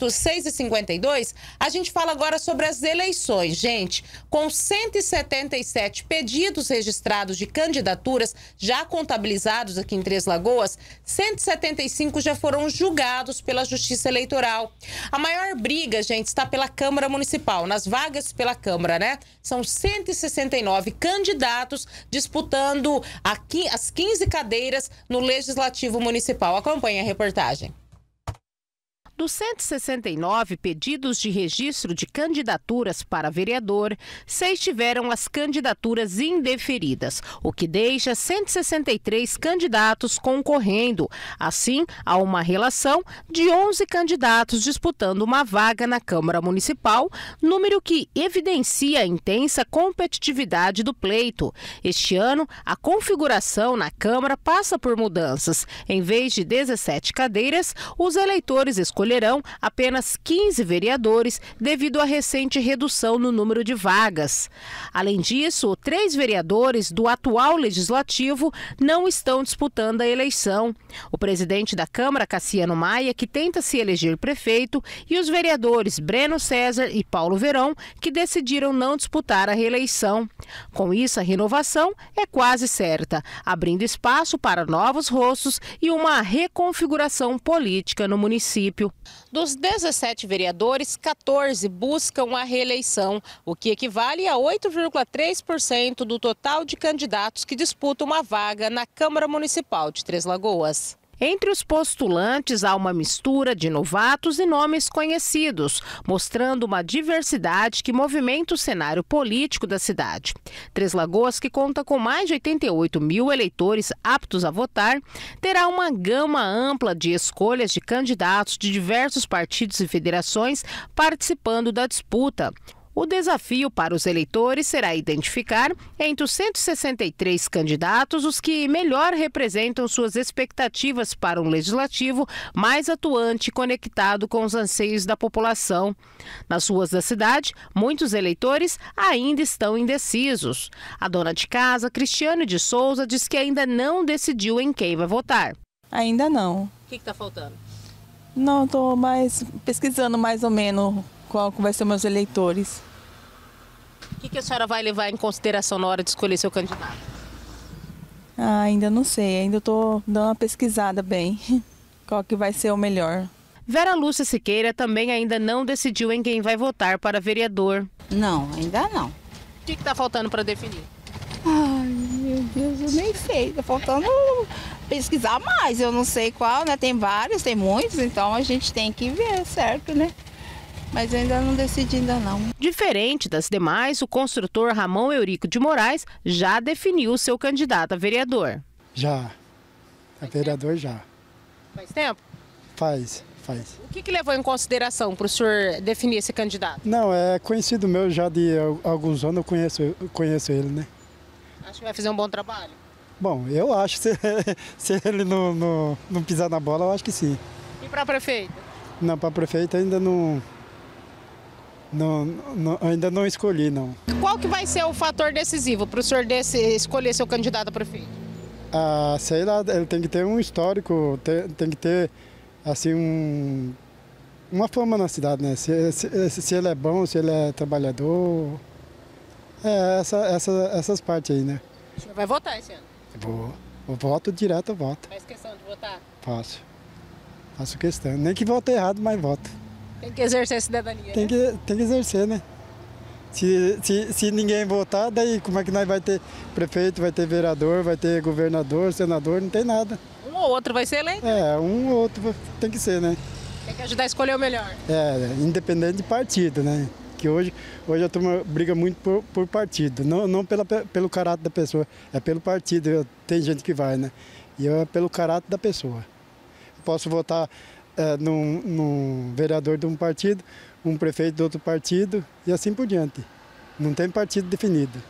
Minutos 6 e 52, a gente fala agora sobre as eleições. Gente, com 177 pedidos registrados de candidaturas já contabilizados aqui em Três Lagoas, 175 já foram julgados pela Justiça Eleitoral. A maior briga, gente, está pela Câmara Municipal, nas vagas pela Câmara, né? São 169 candidatos disputando as 15 cadeiras no Legislativo Municipal. Acompanhe a reportagem. Dos 169 pedidos de registro de candidaturas para vereador, seis tiveram as candidaturas indeferidas, o que deixa 163 candidatos concorrendo. Assim, há uma relação de 11 candidatos disputando uma vaga na Câmara Municipal, número que evidencia a intensa competitividade do pleito. Este ano, a configuração na Câmara passa por mudanças. Em vez de 17 cadeiras, os eleitores escolheram escolherão apenas 15 vereadores devido à recente redução no número de vagas. Além disso, três vereadores do atual legislativo não estão disputando a eleição. O presidente da Câmara, Cassiano Maia, que tenta se eleger prefeito, e os vereadores Breno César e Paulo Verão, que decidiram não disputar a reeleição. Com isso, a renovação é quase certa, abrindo espaço para novos rostos e uma reconfiguração política no município. Dos 17 vereadores, 14 buscam a reeleição, o que equivale a 8,3% do total de candidatos que disputam uma vaga na Câmara Municipal de Três Lagoas. Entre os postulantes há uma mistura de novatos e nomes conhecidos, mostrando uma diversidade que movimenta o cenário político da cidade. Três Lagoas, que conta com mais de 88 mil eleitores aptos a votar, terá uma gama ampla de escolhas de candidatos de diversos partidos e federações participando da disputa. O desafio para os eleitores será identificar entre os 163 candidatos os que melhor representam suas expectativas para um legislativo mais atuante e conectado com os anseios da população. Nas ruas da cidade, muitos eleitores ainda estão indecisos. A dona de casa, Cristiane de Souza, diz que ainda não decidiu em quem vai votar. Ainda não. O que está faltando? Não, estou mais pesquisando mais ou menos qual vai ser meus eleitores. O que, que a senhora vai levar em consideração na hora de escolher seu candidato? Ah, ainda não sei, ainda estou dando uma pesquisada bem. Qual que vai ser o melhor? Vera Lúcia Siqueira também ainda não decidiu em quem vai votar para vereador. Não, ainda não. O que está faltando para definir? Ai, meu Deus, eu nem sei. Está faltando pesquisar mais, eu não sei qual, né? Tem vários, tem muitos, então a gente tem que ver, certo, né? Mas ainda não decidi ainda não. Diferente das demais, o construtor Ramon Eurico de Moraes já definiu o seu candidato a vereador. Já. A vereador já. Faz tempo? Faz, faz. O que, que levou em consideração para o senhor definir esse candidato? Não, é conhecido meu já de alguns anos, eu conheço, eu conheço ele, né? Acho que vai fazer um bom trabalho. Bom, eu acho, se, se ele não, não, não, pisar na bola, eu acho que sim. E para prefeito? Não, para prefeito ainda não, não, não, ainda não escolhi, não. Qual que vai ser o fator decisivo para o senhor desse, escolher seu candidato a prefeito? Ah, sei lá, ele tem que ter um histórico, tem, tem que ter, assim, um, uma fama na cidade, né? Se, se, se ele é bom, se ele é trabalhador, é, essa, essa, essas partes aí, né? O senhor vai votar esse ano? Vou. Eu voto direto, eu voto. Faz questão de votar? Faço. Faço questão. Nem que vote errado, mas voto. Tem que exercer a cidadania. Tem, né? que, tem que exercer, né? Se, se, se ninguém votar, daí como é que nós vai ter prefeito, vai ter vereador, vai ter governador, senador, não tem nada. Um ou outro vai ser eleito? Né? É, um ou outro tem que ser, né? Tem que ajudar a escolher o melhor. É, independente de partido, né? que hoje, hoje a turma briga muito por, por partido, não, não pela, pelo caráter da pessoa, é pelo partido, tem gente que vai, né? E eu, é pelo caráter da pessoa. posso votar é, num, num vereador de um partido, um prefeito de outro partido e assim por diante. Não tem partido definido.